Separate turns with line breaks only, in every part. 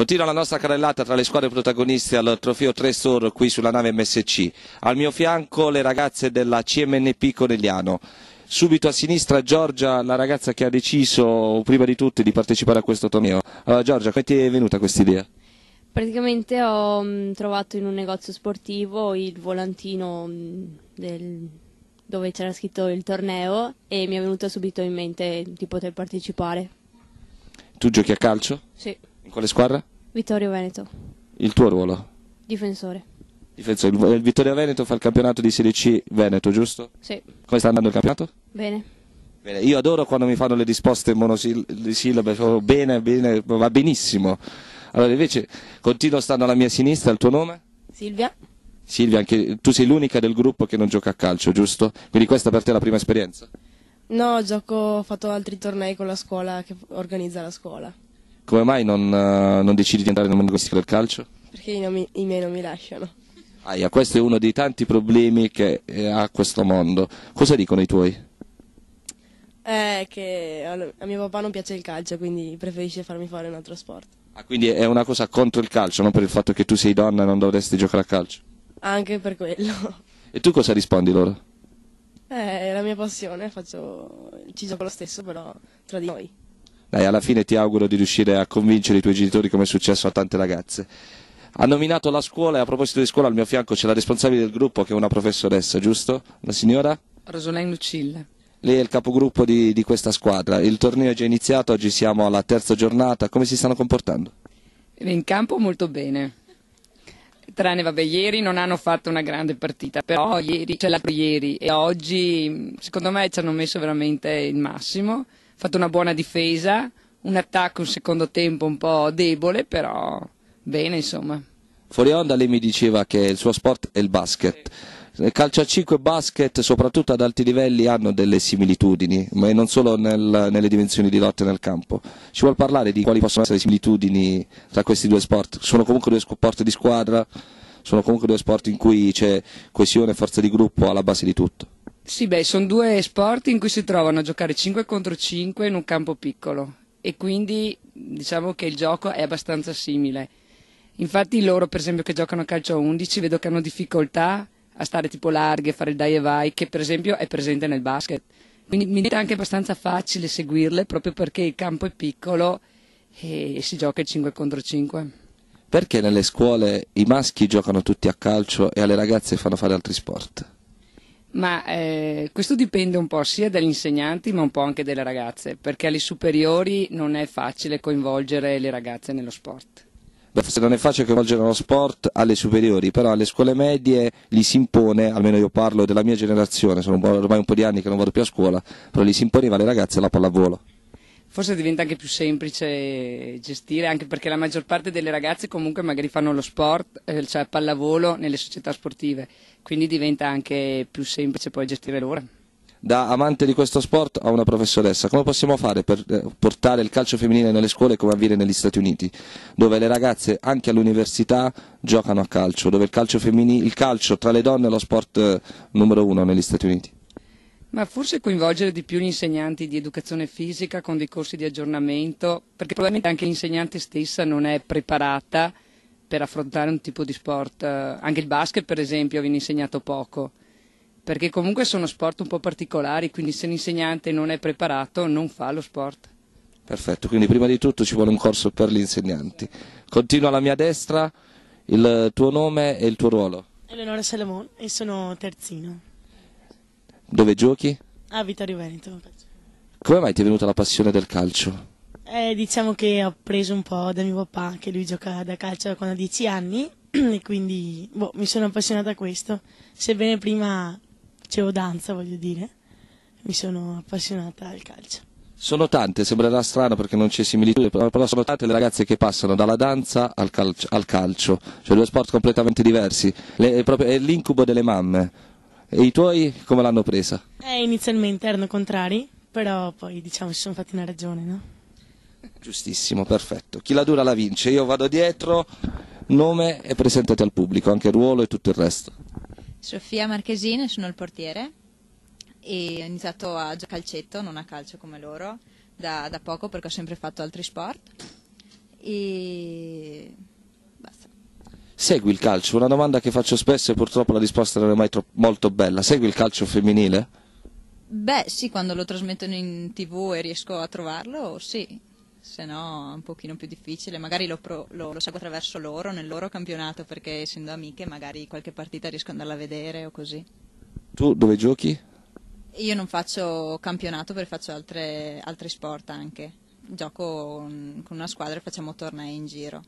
Continua la nostra carrellata tra le squadre protagoniste al trofeo Tresor qui sulla nave MSC. Al mio fianco le ragazze della CMNP Conegliano. Subito a sinistra Giorgia, la ragazza che ha deciso prima di tutti di partecipare a questo torneo. Allora, Giorgia, come ti è venuta questa idea?
Praticamente ho mm, trovato in un negozio sportivo il volantino mm, del, dove c'era scritto il torneo e mi è venuto subito in mente di poter partecipare.
Tu giochi a calcio? Sì. In quale squadra?
Vittorio Veneto.
Il tuo ruolo?
Difensore.
Difensore. Il Vittorio Veneto fa il campionato di Serie C Veneto, giusto? Sì. Come sta andando il campionato? Bene. bene. Io adoro quando mi fanno le risposte monosillabe, bene, bene, va benissimo. Allora invece continuo stando alla mia sinistra, il tuo nome? Silvia. Silvia, anche, tu sei l'unica del gruppo che non gioca a calcio, giusto? Quindi questa per te è la prima esperienza?
No, gioco, ho fatto altri tornei con la scuola che organizza la scuola.
Come mai non, eh, non decidi di andare nel mondo del calcio?
Perché i, nomi, i miei non mi lasciano.
Aia, questo è uno dei tanti problemi che eh, ha questo mondo. Cosa dicono i tuoi?
Eh, che a mio papà non piace il calcio, quindi preferisce farmi fare un altro sport.
Ah, quindi è una cosa contro il calcio, non per il fatto che tu sei donna e non dovresti giocare a calcio?
Anche per quello.
E tu cosa rispondi loro?
Eh, è la mia passione, faccio... ci gioco lo stesso, però tra di noi.
Dai, alla fine ti auguro di riuscire a convincere i tuoi genitori come è successo a tante ragazze. Ha nominato la scuola e a proposito di scuola al mio fianco c'è la responsabile del gruppo che è una professoressa, giusto? La signora?
Rosolaine Lucille.
Lei è il capogruppo di, di questa squadra. Il torneo è già iniziato, oggi siamo alla terza giornata. Come si stanno comportando?
In campo molto bene tranne vabbè ieri non hanno fatto una grande partita però ieri c'è l'altro ieri e oggi secondo me ci hanno messo veramente il massimo fatto una buona difesa, un attacco, un secondo tempo un po' debole, però bene insomma.
Fuori onda lei mi diceva che il suo sport è il basket. Sì calcio a 5 e basket, soprattutto ad alti livelli, hanno delle similitudini, ma non solo nel, nelle dimensioni di lotta nel campo. Ci vuol parlare di quali possono essere le similitudini tra questi due sport? Sono comunque due sport di squadra, sono comunque due sport in cui c'è coesione e forza di gruppo alla base di tutto.
Sì, beh, sono due sport in cui si trovano a giocare 5 contro 5 in un campo piccolo e quindi diciamo che il gioco è abbastanza simile. Infatti loro, per esempio, che giocano a calcio a 11, vedo che hanno difficoltà a stare tipo larghe, a fare il dai e vai, che per esempio è presente nel basket. Quindi mi diventa anche abbastanza facile seguirle proprio perché il campo è piccolo e si gioca il 5 contro 5.
Perché nelle scuole i maschi giocano tutti a calcio e alle ragazze fanno fare altri sport?
Ma eh, questo dipende un po' sia dagli insegnanti ma un po' anche dalle ragazze, perché alle superiori non è facile coinvolgere le ragazze nello
sport. Beh, se non è facile coinvolgere lo sport alle superiori, però alle scuole medie gli si impone, almeno io parlo della mia generazione, sono ormai un po' di anni che non vado più a scuola, però gli si imponeva alle ragazze la pallavolo
forse diventa anche più semplice gestire, anche perché la maggior parte delle ragazze comunque magari fanno lo sport, eh, cioè pallavolo nelle società sportive, quindi diventa anche più semplice poi gestire l'ora.
Da amante di questo sport a una professoressa, come possiamo fare per eh, portare il calcio femminile nelle scuole come avviene negli Stati Uniti, dove le ragazze anche all'università giocano a calcio, dove il calcio, il calcio tra le donne è lo sport eh, numero uno negli Stati Uniti?
Ma forse coinvolgere di più gli insegnanti di educazione fisica con dei corsi di aggiornamento, perché probabilmente anche l'insegnante stessa non è preparata per affrontare un tipo di sport. Eh, anche il basket, per esempio, viene insegnato poco, perché comunque sono sport un po' particolari, quindi se l'insegnante non è preparato non fa lo sport.
Perfetto, quindi prima di tutto ci vuole un corso per gli insegnanti. Continua alla mia destra il tuo nome e il tuo ruolo.
Eleonora Salomon e sono terzino.
Dove giochi?
A Vittorio Veneto.
Come mai ti è venuta la passione del calcio?
Eh, diciamo che ho preso un po' da mio papà, che lui gioca da calcio da quando ha 10 anni, e quindi boh, mi sono appassionata a questo. Sebbene prima facevo danza, voglio dire, mi sono appassionata al
calcio. Sono tante, sembrerà strano perché non c'è similitudine, però sono tante le ragazze che passano dalla danza al calcio, al calcio cioè due sport completamente diversi. Le, è, proprio, è l'incubo delle mamme e i tuoi come l'hanno presa?
Eh, inizialmente erano contrari, però poi diciamo si sono fatti una ragione, no?
Giustissimo, perfetto. Chi la dura la vince. Io vado dietro, nome e presentati al pubblico, anche ruolo e tutto il resto.
Sofia Marchesine, sono il portiere e ho iniziato a giocare a calcetto, non a calcio come loro, da, da poco perché ho sempre fatto altri sport. E
segui il calcio? Una domanda che faccio spesso e purtroppo la risposta non è mai molto bella. Segui il calcio femminile?
Beh, sì, quando lo trasmettono in tv e riesco a trovarlo, sì. Se no è un pochino più difficile, magari lo, pro- lo, lo seguo attraverso loro, nel loro campionato, perché essendo amiche magari qualche partita riesco ad andarla a vedere o così.
Tu dove giochi?
Io non faccio campionato perché faccio altre, altri sport anche. Gioco con una squadra e facciamo tornei in giro.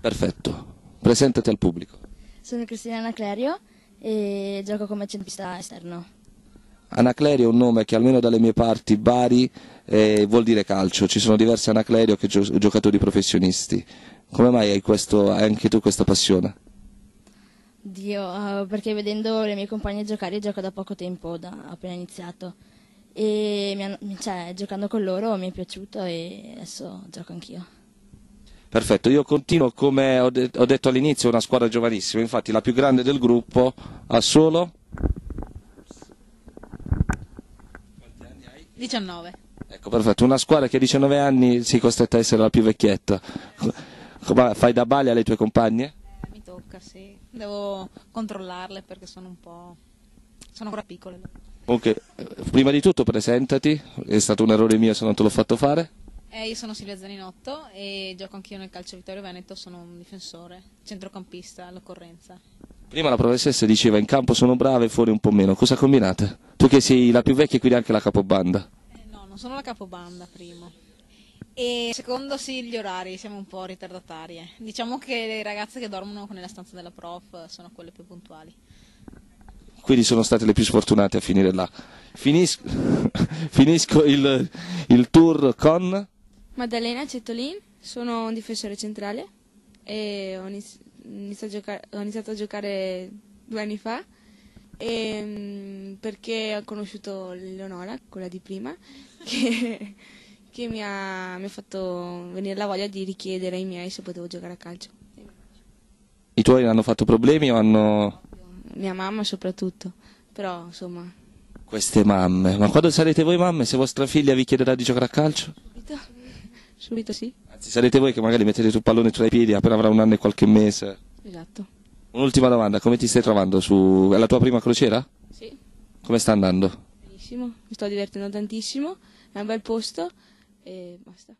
Perfetto, presentati al pubblico.
Sono Cristina Anaclerio e gioco come centropista esterno.
Anaclerio è un nome che almeno dalle mie parti, Bari, eh, vuol dire calcio. Ci sono diversi Anaclerio che gio- giocatori professionisti. Come mai hai, questo, hai anche tu questa passione?
Dio, eh, perché vedendo le mie compagne giocare gioco da poco tempo, da appena iniziato. E hanno, cioè, giocando con loro mi è piaciuto e adesso gioco anch'io.
Perfetto, io continuo come ho, de- ho detto all'inizio, una squadra giovanissima, infatti la più grande del gruppo ha solo 19. Ecco, perfetto, una squadra che a 19 anni si è costretta a essere la più vecchietta. Ma fai da balia alle tue compagne? Eh, mi tocca,
sì. Devo controllarle perché sono un po'... sono ancora piccole.
Comunque, okay. Eh, prima di tutto presentati, è stato un errore mio se non te l'ho fatto fare.
Eh, io sono Silvia Zaninotto e gioco anch'io nel calcio Vittorio Veneto, sono un difensore, centrocampista all'occorrenza.
Prima la professoressa diceva in campo sono brava e fuori un po' meno, cosa combinate? Tu che sei la più vecchia e quindi anche la capobanda. Eh, no, non sono la capobanda, primo. E secondo sì, gli orari,
siamo un po' ritardatarie. Eh. Diciamo che le ragazze che dormono nella stanza della prof sono quelle più puntuali.
Quindi sono state le più sfortunate a finire là. Finisco, Finisco il, il tour con...
Maddalena Cettolin, sono un difensore centrale e ho, inizi- giocare, ho iniziato a giocare due anni fa e, ehm, perché ho conosciuto Leonora, quella di prima, che, che mi, ha, mi, ha, fatto venire la voglia di richiedere ai miei se potevo giocare a calcio.
I tuoi hanno fatto problemi o hanno...
Mia mamma soprattutto, però insomma...
Queste mamme, ma quando sarete voi mamme se vostra figlia vi chiederà di giocare a calcio? Subito
subito sì. Anzi,
sarete voi che magari mettete il pallone tra i piedi appena avrà un anno e qualche mese. Esatto. Un'ultima domanda, come ti stai trovando? Su... È la tua prima crociera? Sì. Come sta andando?
Benissimo, mi sto divertendo tantissimo, è un bel posto e basta.